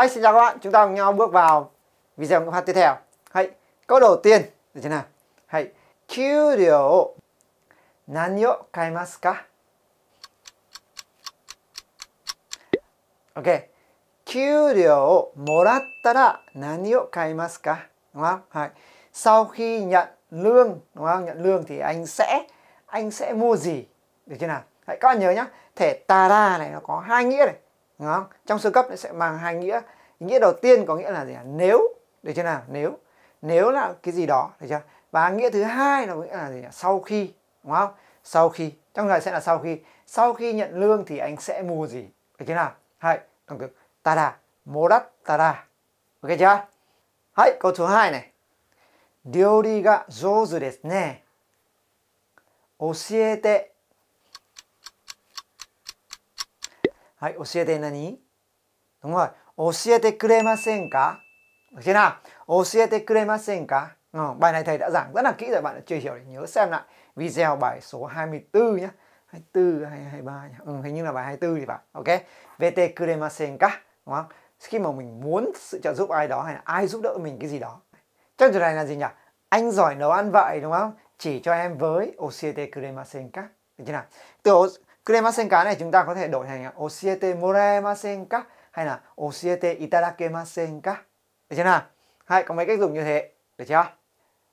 Hi, xin chào các bạn, chúng ta cùng nhau bước vào video ngữ pháp tiếp theo. Hãy câu đầu tiên là thế nào? Hãy Kiu điều Nani o kaimasu ka? Ok. Kiu điều moratta ra nani o kaimasu ka? Đúng không? Hãy. Sau khi nhận lương, đúng không? Nhận lương thì anh sẽ anh sẽ mua gì? Được chưa nào? Hãy các bạn nhớ nhá, thể tara này nó có hai nghĩa này Đúng không? Trong sơ cấp nó sẽ mang hai nghĩa. Nghĩa đầu tiên có nghĩa là gì? Nếu, được chưa nào? Nếu. Nếu là cái gì đó, được chưa? Và nghĩa thứ hai là nghĩa là gì? Sau khi, đúng không? Sau khi. Trong này sẽ là sau khi. Sau khi nhận lương thì anh sẽ mua gì? Được chưa nào? Hãy đồng cực. Tada. Mô đắt tada. Ok chưa? Hãy câu thứ hai này. Điều đi ga dô dù desu ne. Osiete はい、教えて何 đúng rồi. 教えてくれませんか Được chưa nào? 教えてくれませんか ừ, Bài này thầy đã xem lại video bài Ok. VT kuremasen Đúng không? Khi mà mình muốn sự trợ giúp ai đó hay là ai giúp đỡ mình cái gì đó. Trong trường này là gì nhỉ? Anh giỏi nấu ăn vậy đúng không? Chỉ cho em với. Osiete kuremasen ka. Được nào? Từ kuremasenka này chúng ta có thể đổi thành osiete moremasenka hay là osiete itadakemasenka. Được chưa nào? Hay có mấy cách dùng như thế. Được chưa?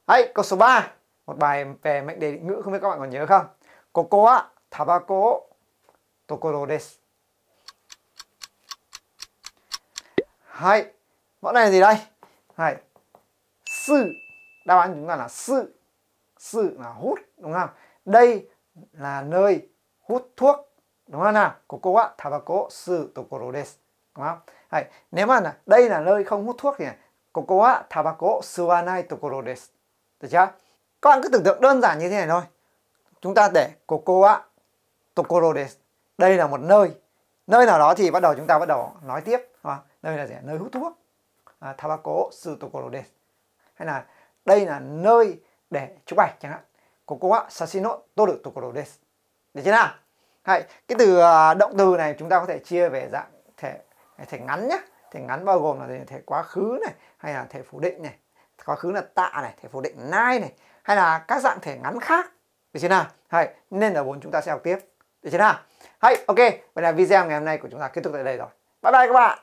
Hay câu số 3, một bài về mệnh đề định ngữ không biết các bạn còn nhớ không? Koko wa tabako o tokoro desu. Hay, bọn này là gì đây? Hay. Sự. Đáp án chúng ta là sự. Sự là hút, đúng không? Đây là nơi hút thuốc đúng không nào của cô ạ thả vào cố sự tổ cổ des đúng không Hay nếu mà là đây là nơi không hút thuốc thì của cô ạ thả vào cố suanai tổ cổ des được chưa các bạn cứ tưởng tượng đơn giản như thế này thôi chúng ta để của cô ạ tổ cổ des đây là một nơi nơi nào đó thì bắt đầu chúng ta bắt đầu nói tiếp đúng không? nơi là gì nơi hút thuốc à, thả vào cố sự tổ cổ des hay là đây là nơi để chụp ảnh chẳng hạn của cô ạ sasino toru tokoro desu được chưa nào Hay cái từ à, động từ này chúng ta có thể chia về dạng thể thể ngắn nhé thể ngắn bao gồm là thể quá khứ này hay là thể phủ định này quá khứ là tạ này thể phủ định nai này hay là các dạng thể ngắn khác được chưa nào Hay nên là vốn chúng ta sẽ học tiếp được chưa nào hay ok vậy là video ngày hôm nay của chúng ta kết thúc tại đây rồi bye bye các bạn